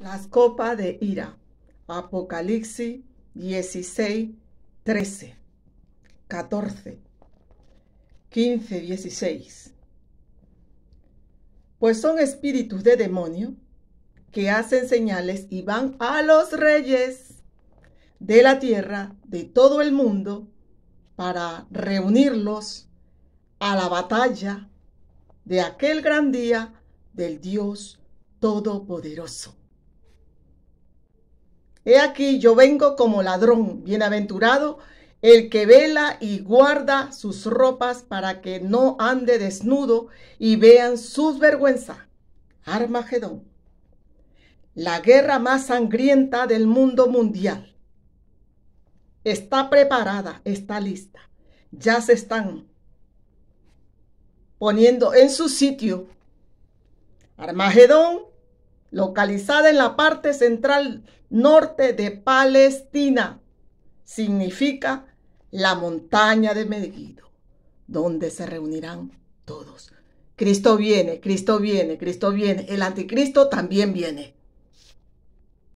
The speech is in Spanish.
Las copas de ira. Apocalipsis 16, 13, 14, 15, 16. Pues son espíritus de demonio que hacen señales y van a los reyes de la tierra, de todo el mundo, para reunirlos a la batalla de aquel gran día del Dios Todopoderoso. He aquí, yo vengo como ladrón, bienaventurado el que vela y guarda sus ropas para que no ande desnudo y vean sus vergüenza. Armagedón. La guerra más sangrienta del mundo mundial. Está preparada, está lista. Ya se están poniendo en su sitio. Armagedón localizada en la parte central norte de Palestina. Significa la montaña de Medido, donde se reunirán todos. Cristo viene, Cristo viene, Cristo viene. El anticristo también viene.